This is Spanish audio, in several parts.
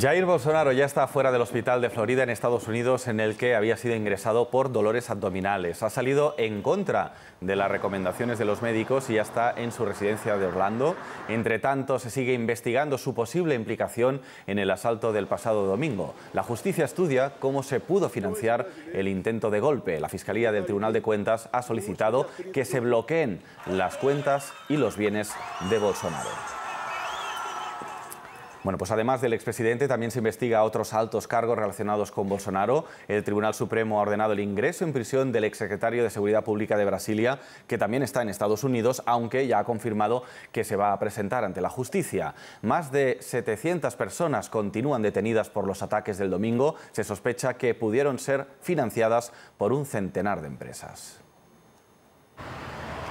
Jair Bolsonaro ya está fuera del hospital de Florida en Estados Unidos en el que había sido ingresado por dolores abdominales. Ha salido en contra de las recomendaciones de los médicos y ya está en su residencia de Orlando. Entre tanto, se sigue investigando su posible implicación en el asalto del pasado domingo. La justicia estudia cómo se pudo financiar el intento de golpe. La Fiscalía del Tribunal de Cuentas ha solicitado que se bloqueen las cuentas y los bienes de Bolsonaro. Bueno, pues además del expresidente también se investiga otros altos cargos relacionados con Bolsonaro. El Tribunal Supremo ha ordenado el ingreso en prisión del exsecretario de Seguridad Pública de Brasilia, que también está en Estados Unidos, aunque ya ha confirmado que se va a presentar ante la justicia. Más de 700 personas continúan detenidas por los ataques del domingo. Se sospecha que pudieron ser financiadas por un centenar de empresas.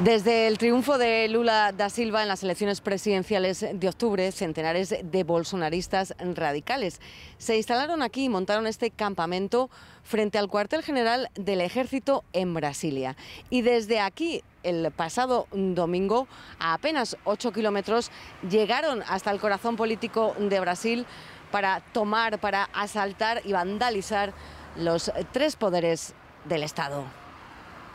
Desde el triunfo de Lula da Silva en las elecciones presidenciales de octubre, centenares de bolsonaristas radicales se instalaron aquí y montaron este campamento frente al cuartel general del ejército en Brasilia. Y desde aquí, el pasado domingo, a apenas 8 kilómetros, llegaron hasta el corazón político de Brasil para tomar, para asaltar y vandalizar los tres poderes del Estado.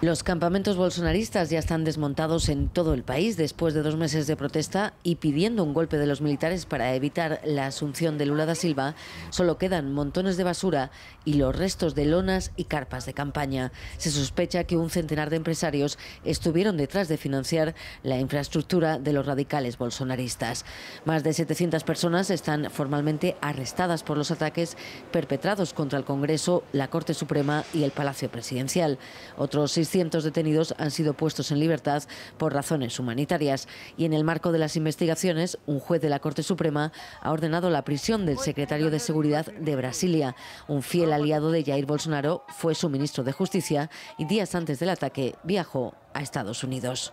Los campamentos bolsonaristas ya están desmontados en todo el país después de dos meses de protesta y pidiendo un golpe de los militares para evitar la asunción de Lula da Silva, solo quedan montones de basura y los restos de lonas y carpas de campaña. Se sospecha que un centenar de empresarios estuvieron detrás de financiar la infraestructura de los radicales bolsonaristas. Más de 700 personas están formalmente arrestadas por los ataques perpetrados contra el Congreso, la Corte Suprema y el Palacio Presidencial. Otros cientos detenidos han sido puestos en libertad por razones humanitarias y en el marco de las investigaciones, un juez de la Corte Suprema ha ordenado la prisión del secretario de Seguridad de Brasilia. Un fiel aliado de Jair Bolsonaro fue su ministro de Justicia y días antes del ataque viajó a Estados Unidos.